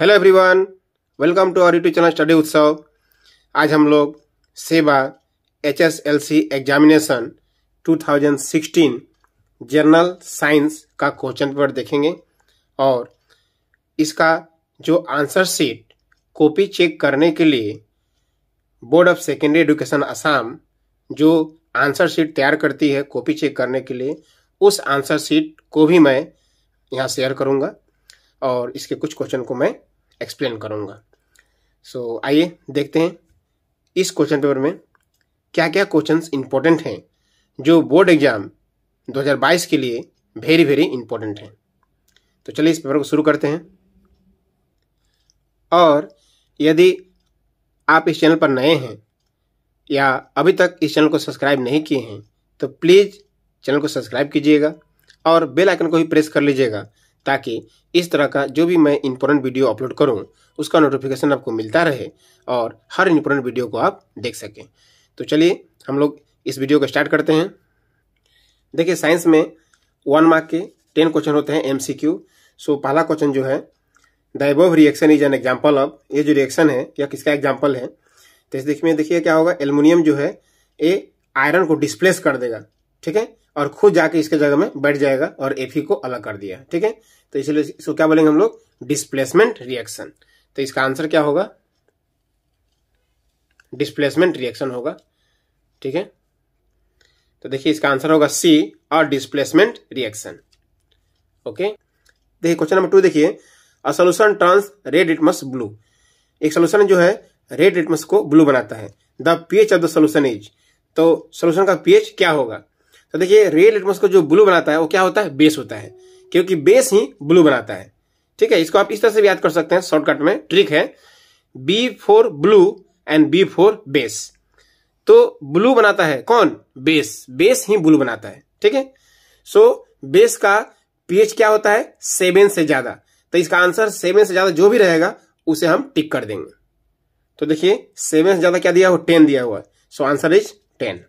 hello everyone welcome to our YouTube channel study Utsav आज हम लोग SEBA H S L C examination 2016 general science का question paper देखेंगे और इसका जो आंसर सीट कॉपी चेक करने के लिए board of secondary education Assam जो आंसर सीट तैयार करती है कॉपी चेक करने के लिए उस आंसर सीट को भी मैं यहाँ शेयर करूँगा और इसके कुछ क्वेश्चन को मैं एक्सप्लेन करूँगा सो so, आइए देखते हैं इस क्वेश्चन पेपर में क्या क्या क्वेश्चंस इंपॉर्टेंट हैं जो बोर्ड एग्जाम 2022 के लिए वेरी वेरी इंपॉर्टेंट हैं तो चलिए इस पेपर को शुरू करते हैं और यदि आप इस चैनल पर नए हैं या अभी तक इस चैनल को सब्सक्राइब नहीं किए हैं तो प्लीज़ चैनल को सब्सक्राइब कीजिएगा और बेल आइकन को भी प्रेस कर लीजिएगा ताकि इस तरह का जो भी मैं इम्पोर्टेंट वीडियो अपलोड करूँ उसका नोटिफिकेशन आपको मिलता रहे और हर इम्पोर्टेंट वीडियो को आप देख सकें तो चलिए हम लोग इस वीडियो को स्टार्ट करते हैं देखिए साइंस में वन मार्क के टेन क्वेश्चन होते हैं एम सी क्यू सो पहला क्वेश्चन जो है the reaction is an example of ये जो रिएक्शन है या किसका एग्जाम्पल है तो इस देखिए देखिए क्या होगा एलमिनियम जो है ये आयरन को डिस्प्लेस कर देगा ठीक है और खुद जाके इसके जगह में बैठ जाएगा और एफ को अलग कर दिया ठीक है तो इसलिए इसको क्या बोलेंगे हम लोग डिस्प्लेसमेंट रिएक्शन तो इसका आंसर क्या होगा डिस्प्लेसमेंट रिएक्शन होगा ठीक है तो देखिए इसका आंसर होगा सी और डिस्प्लेसमेंट रिएक्शन ओके देखिए क्वेश्चन नंबर टू देखिए a solution turns red litmus blue एक सोल्यूशन जो है रेड इटमस को ब्लू बनाता है the pH of the solution is तो सोल्यूशन का पीएच क्या होगा तो देखिए रेड लिटमस को जो ब्लू बनाता है वो क्या होता है बेस होता है क्योंकि बेस ही ब्लू बनाता है ठीक है इसको आप इस तरह से भी याद कर सकते हैं शॉर्टकट में ट्रिक है B for blue and B for base तो ब्लू बनाता है कौन बेस बेस ही ब्लू बनाता है ठीक है सो बेस का पीएच क्या होता है सेवन से ज्यादा तो इसका आंसर सेवन से ज्यादा जो भी रहेगा उसे हम टिक कर देंगे तो देखिए सेवन से ज्यादा क्या दिया हुआ टेन दिया हुआ so answer is ten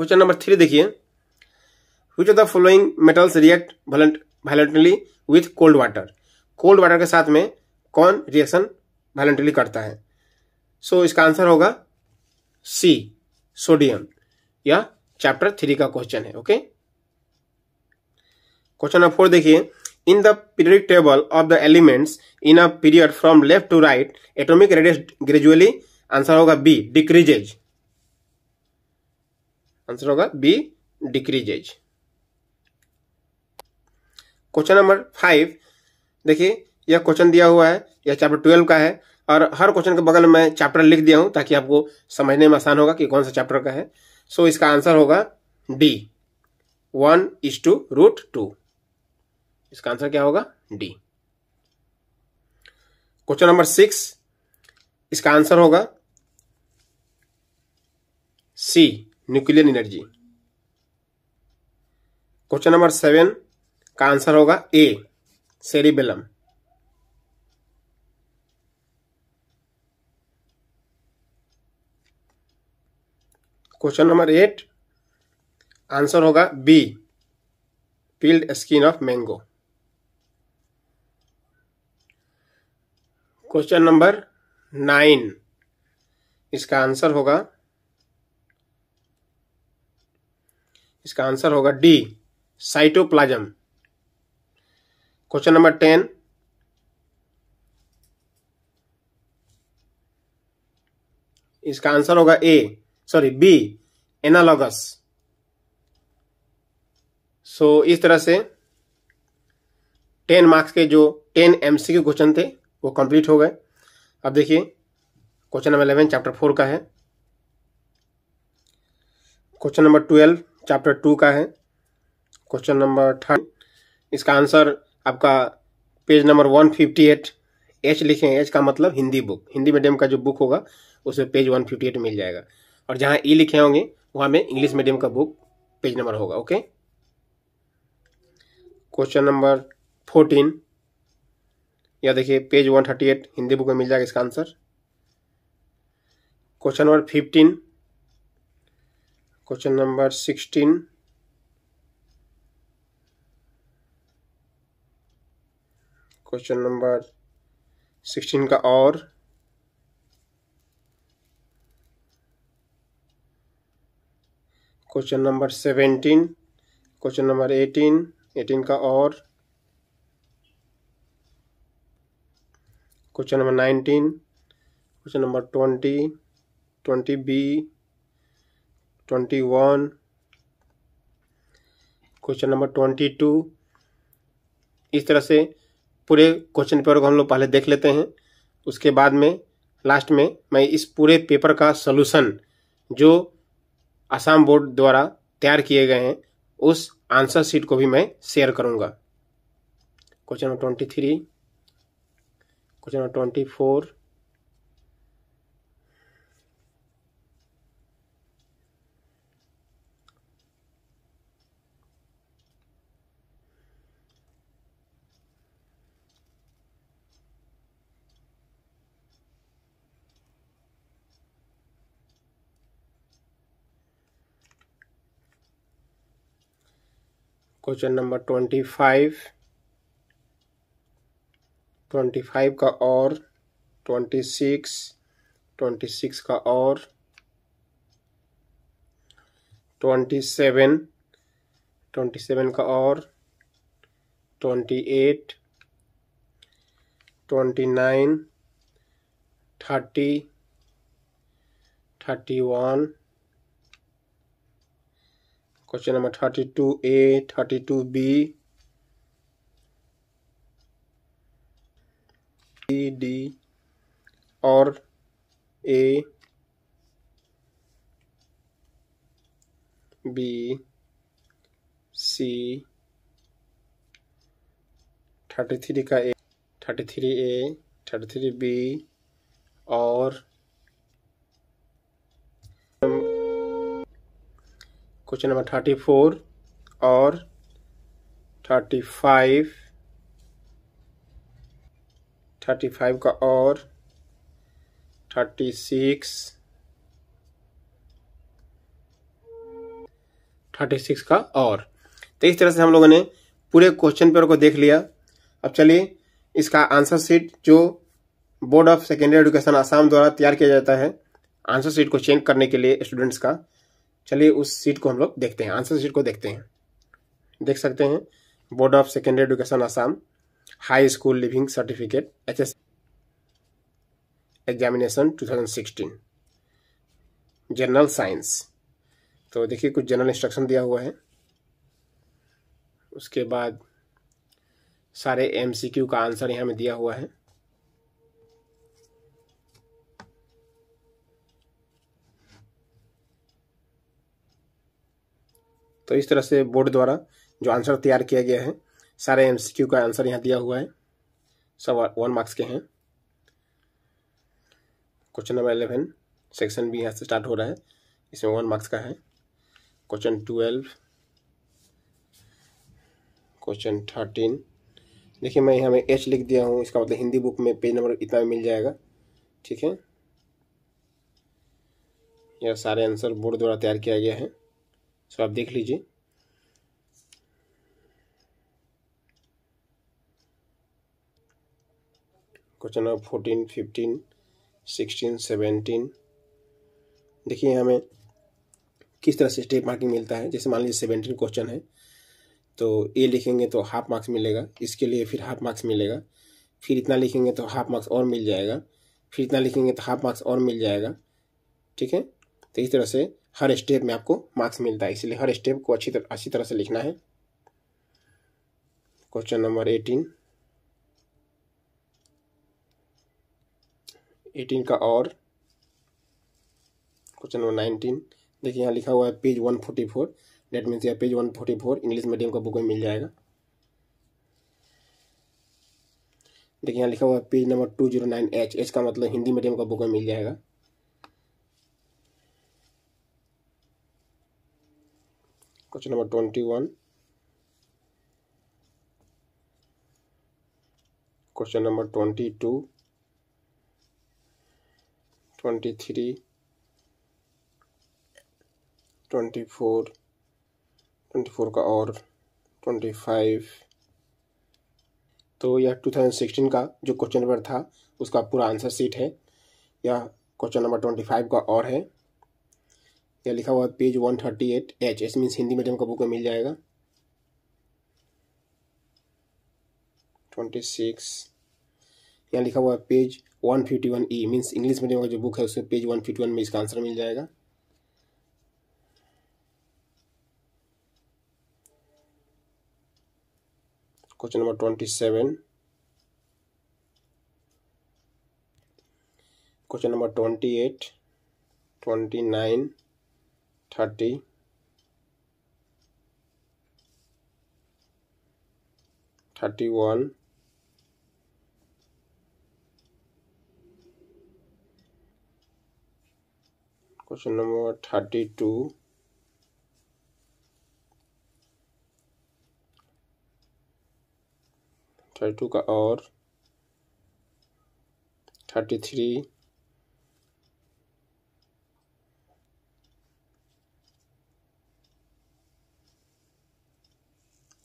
question number three देखिए which of the following metals react violently with cold water cold water के साथ में कौन रिएक्शन वायलेंटली करता है सो so, इसका आंसर होगा सी सोडियम या चैप्टर थ्री का क्वेश्चन है ओके क्वेश्चन नंबर फोर देखिए in the periodic table of the elements in a period from left to right atomic radius gradually answer होगा B decreases answer होगा B decreases question number five देखिए यह question दिया हुआ है यह chapter twelve का है और हर क्वेश्चन के बगल में चैप्टर लिख दिया हूं ताकि आपको समझने में आसान होगा कि कौन सा चैप्टर का है सो so, इसका आंसर होगा D one is to root two इसका आंसर क्या होगा डी क्वेश्चन नंबर सिक्स इसका आंसर होगा C nuclear energy question number seven का आंसर होगा A cerebellum question number eight answer होगा B peeled skin of mango question number nine इसका answer होगा इसका आंसर होगा D cytoplasm question number ten इसका आंसर होगा A sorry B analogous so इस तरह से टेन मार्क्स के जो टेन एम सी के क्वेश्चन थे वो कंप्लीट हो गए अब देखिए question number eleven chapter four का है question number twelve chapter two का है क्वेश्चन नंबर थर्ड इसका आंसर आपका page number one fifty eight H लिखे हैं एच का मतलब हिंदी बुक हिंदी मीडियम का जो बुक होगा उसमें पेज वन फिफ्टी एट मिल जाएगा और जहां ई e लिखे होंगे वहां में इंग्लिश मीडियम का बुक पेज नंबर होगा ओके क्वेश्चन नंबर फोर्टीन या देखिए page one thirty eight Hindi book में मिल जाएगा इसका answer question number fifteen question number sixteen question number sixteen का और question number seventeen question number eighteen eighteen का और question number nineteen question number twenty twenty B twenty one question number twenty two इस तरह से पूरे question paper को हम लोग पहले देख लेते हैं उसके बाद में लास्ट में मैं इस पूरे पेपर का सलूशन जो आसाम बोर्ड द्वारा तैयार किए गए हैं उस आंसर शीट को भी मैं शेयर करूंगा question number twenty three question number twenty four question number twenty five twenty five का और ट्वेंटी सिक्स ट्वेंटी सिक्स का और ट्वेंटी सेवन ट्वेंटी सेवन का और twenty eight twenty nine thirty thirty one question number thirty two A thirty two B D और A B C thirty three का A thirty three A thirty three B और question number thirty four और thirty five thirty five का और thirty six thirty six का और तो इस तरह से हम लोगों ने पूरे क्वेश्चन पेपर को देख लिया अब चलिए इसका आंसर सीट जो board of secondary education Assam द्वारा तैयार किया जाता है आंसर सीट को चेंज करने के लिए स्टूडेंट्स का चलिए उस सीट को हम लोग देखते हैं आंसर सीट को देखते हैं देख सकते हैं board of secondary education Assam high school leaving certificate H S examination two general science तो देखिए कुछ जनरल इंस्ट्रक्शन दिया हुआ है उसके बाद सारे एमसीक्यू का आंसर यहाँ में दिया हुआ है तो इस तरह से बोर्ड द्वारा जो आंसर तैयार किया गया है सारे एमसीक्यू का आंसर यहाँ दिया हुआ है सब वन मार्क्स के हैं क्वेश्चन नंबर एलेवन सेक्शन भी यहाँ से स्टार्ट हो रहा है इसमें वन मार्क्स का है क्वेश्चन ट्वेल्व क्वेश्चन थर्टीन देखिए मैं यहाँ में एच लिख दिया हूँ इसका मतलब हिंदी बुक में पेज नंबर इतना मिल जाएगा ठीक है यह सारे आंसर बोर्ड द्वारा तैयार किया गया है सो आप देख लीजिए question number fourteen fifteen sixteen seventeen देखिए हमें किस तरह से स्टेप मार्किंग मिलता है जैसे मान लीजिए सेवेंटीन क्वेश्चन है तो ए लिखेंगे तो हाफ मार्क्स मिलेगा इसके लिए फिर हाफ मार्क्स मिलेगा फिर इतना लिखेंगे तो हाफ मार्क्स और मिल जाएगा फिर इतना लिखेंगे तो हाफ मार्क्स और मिल जाएगा ठीक है तो इस तरह से हर स्टेप में आपको मार्क्स मिलता है इसलिए हर स्टेप को अच्छी तरह अच्छी तरह से लिखना है क्वेश्चन नंबर एटीन एटीन का और क्वेश्चन नंबर नाइनटीन देखिए यहाँ लिखा हुआ है page one forty four that means यहाँ page one forty four English medium का बुक में मिल जाएगा देखिए यहाँ लिखा हुआ है page number two zero nine H H का मतलब हिंदी मीडियम का बुक में मिल जाएगा question number twenty one question number twenty two twenty three twenty four twenty four का और ट्वेंटी फाइव तो यह टू थाउजेंड सिक्सटीन का जो क्वेश्चन नंबर था उसका पूरा आंसर सीट है यह क्वेश्चन नंबर ट्वेंटी फाइव का और है यह लिखा हुआ page one thirty eight H S means Hindi medium का बुक में मिल जाएगा ट्वेंटी सिक्स यहाँ लिखा हुआ है page one fifty one E means English medium का जो बुक है उसमें पेज वन फिफ्टी वन में इसका आंसर मिल जाएगा question number twenty seven question number twenty eight twenty nine thirty thirty one question number thirty two thirty two का और थर्टी थ्री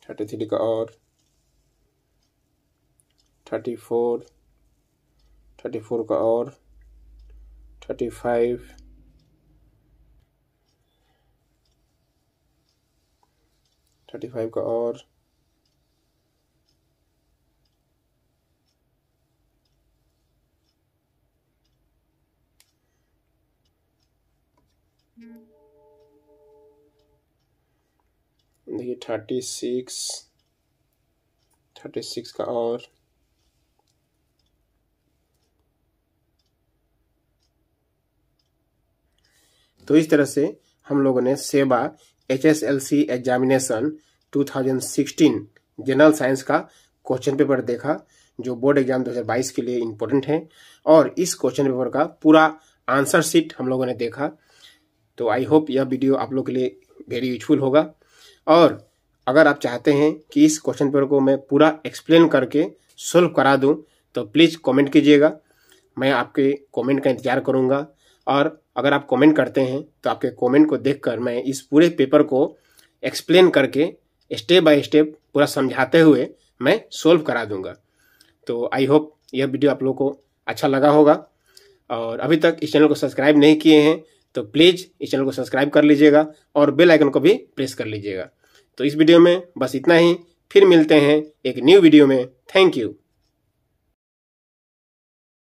थर्टी थ्री का और थर्टी फोर थर्टी फोर का और थर्टी फाइव थर्टी फाइव का और देखिए thirty six thirty six का और तो इस तरह से हम लोगों ने SEBA HSLC examination 2016 general science का क्वेश्चन पेपर देखा जो बोर्ड एग्जाम 2022 के लिए इम्पोर्टेंट है और इस क्वेश्चन पेपर का पूरा आंसर शीट हम लोगों ने देखा तो आई होप यह वीडियो आप लोग के लिए वेरी यूजफुल होगा और अगर आप चाहते हैं कि इस क्वेश्चन पेपर को मैं पूरा एक्सप्लेन करके सोल्व करा दूँ तो प्लीज़ कॉमेंट कीजिएगा मैं आपके कॉमेंट का इंतज़ार करूंगा और अगर आप कमेंट करते हैं तो आपके कमेंट को देखकर मैं इस पूरे पेपर को एक्सप्लेन करके स्टेप बाय स्टेप पूरा समझाते हुए मैं सोल्व करा दूंगा तो आई होप यह वीडियो आप लोगों को अच्छा लगा होगा और अभी तक इस चैनल को सब्सक्राइब नहीं किए हैं तो प्लीज़ इस चैनल को सब्सक्राइब कर लीजिएगा और बेल आइकन को भी प्रेस कर लीजिएगा तो इस वीडियो में बस इतना ही फिर मिलते हैं एक न्यू वीडियो में थैंक यू